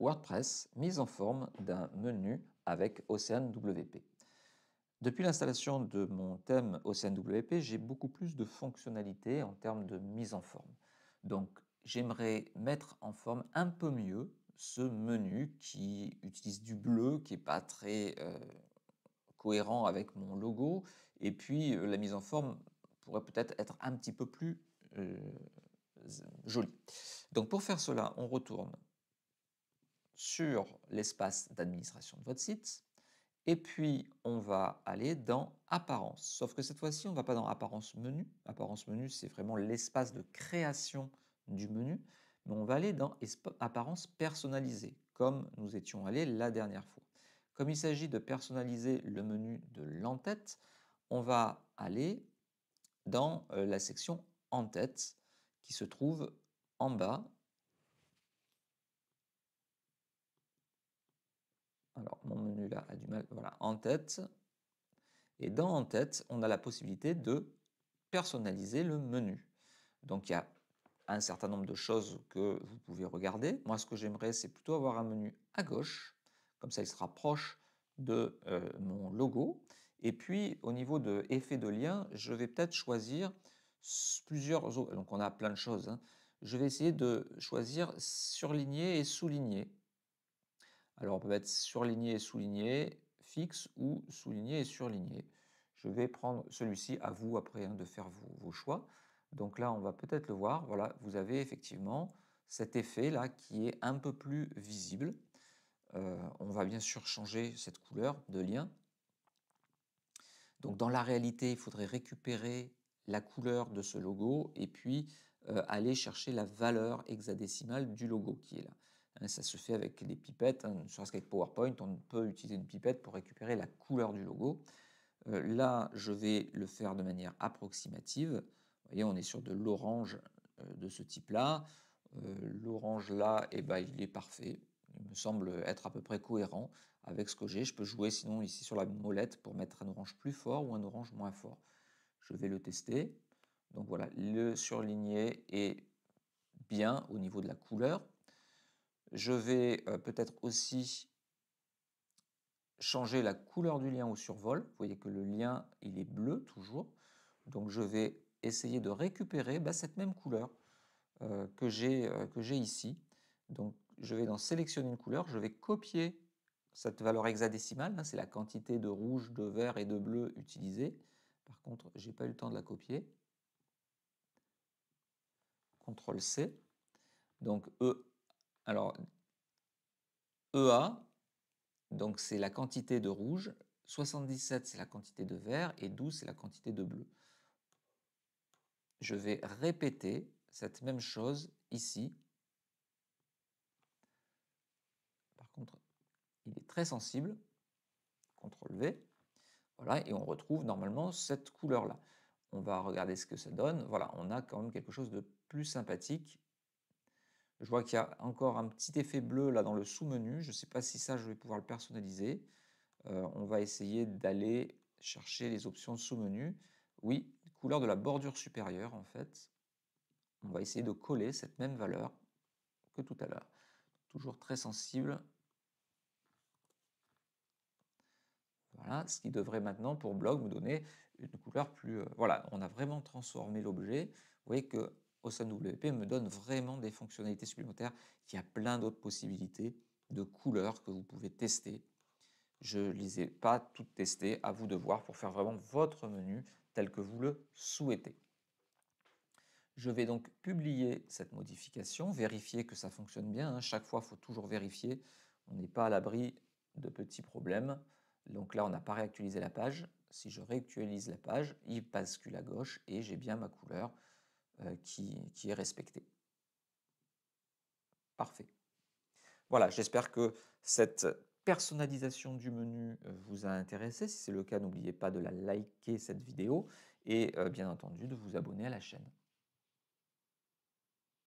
WordPress mise en forme d'un menu avec OceanWP. Depuis l'installation de mon thème OceanWP, j'ai beaucoup plus de fonctionnalités en termes de mise en forme. Donc j'aimerais mettre en forme un peu mieux ce menu qui utilise du bleu, qui n'est pas très euh, cohérent avec mon logo, et puis euh, la mise en forme pourrait peut-être être un petit peu plus euh, jolie. Donc pour faire cela, on retourne sur l'espace d'administration de votre site. Et puis, on va aller dans Apparence. Sauf que cette fois-ci, on ne va pas dans Apparence menu. Apparence menu, c'est vraiment l'espace de création du menu. Mais on va aller dans Apparence personnalisée, comme nous étions allés la dernière fois. Comme il s'agit de personnaliser le menu de l'entête, on va aller dans euh, la section en-tête qui se trouve en bas là a du mal. Voilà, en tête. Et dans en tête, on a la possibilité de personnaliser le menu. Donc il y a un certain nombre de choses que vous pouvez regarder. Moi, ce que j'aimerais, c'est plutôt avoir un menu à gauche. Comme ça, il sera proche de euh, mon logo. Et puis, au niveau de effet de lien, je vais peut-être choisir plusieurs... Donc, on a plein de choses. Hein. Je vais essayer de choisir surligner et souligner. Alors on peut mettre surligné et souligné, fixe ou souligné et surligné. Je vais prendre celui-ci à vous après hein, de faire vos, choix. Donc là, on va peut-être le voir. Voilà, vous avez effectivement cet effet-là qui est un peu plus visible. Euh, on va bien sûr changer cette couleur de lien. Donc dans la réalité, il faudrait récupérer la couleur de ce logo et puis euh, aller chercher la valeur hexadécimale du logo qui est là. Euh, ça se fait avec des pipettes, hein, ne serait-ce qu'avec PowerPoint, on peut utiliser une pipette pour récupérer la couleur du logo. Euh, là, je vais le faire de manière approximative. Vous voyez, on est sur de l'orange euh, de ce type-là. l'orange là, eh ben, il est parfait. Il me semble être à peu près cohérent avec ce que j'ai. Je peux jouer sinon ici sur la molette pour mettre un orange plus fort ou un orange moins fort. Je vais le tester. Donc voilà, le surligné est bien au niveau de la couleur. Je vais euh, peut-être aussi changer la couleur du lien au survol. Vous voyez que le lien, il est bleu toujours. Donc je vais essayer de récupérer bah, cette même couleur euh, euh, que j'ai ici. Donc je vais dans sélectionner une couleur, je vais copier cette valeur hexadécimale, hein. c'est la quantité de rouge, de vert et de bleu utilisée. Par contre, j'ai pas eu le temps de la copier. CTRL-C. Donc E alors, EA, donc c'est la quantité de rouge, 77 c'est la quantité de vert et 12 c'est la quantité de bleu. Je vais répéter cette même chose ici. Par contre, il est très sensible. CTRL V. Voilà, et on retrouve normalement cette couleur-là. On va regarder ce que ça donne. Voilà, on a quand même quelque chose de plus sympathique je vois qu'il y a encore un petit effet bleu là dans le sous-menu. Je ne sais pas si ça, je vais pouvoir le personnaliser. Euh, on va essayer d'aller chercher les options sous-menu. Oui, couleur de la bordure supérieure en fait. On va essayer de coller cette même valeur que tout à l'heure. Toujours très sensible. Voilà, ce qui devrait maintenant pour blog vous donner une couleur plus... Euh, voilà, on a vraiment transformé l'objet. Vous voyez que au WP me donne vraiment des fonctionnalités supplémentaires. Il y a plein d'autres possibilités de couleurs que vous pouvez tester. Je ne les ai pas toutes testées, à vous de voir pour faire vraiment votre menu tel que vous le souhaitez. Je vais donc publier cette modification, vérifier que ça fonctionne bien. Hein, chaque fois, il faut toujours vérifier. On n'est pas à l'abri de petits problèmes. Donc là, on n'a pas réactualisé la page. Si je réactualise la page, il bascule à gauche et j'ai bien ma couleur euh, qui, est respecté. Parfait. Voilà, j'espère que cette personnalisation du menu euh, vous a intéressé. Si c'est le cas, n'oubliez pas de la liker cette vidéo et euh, bien entendu de vous abonner à la chaîne.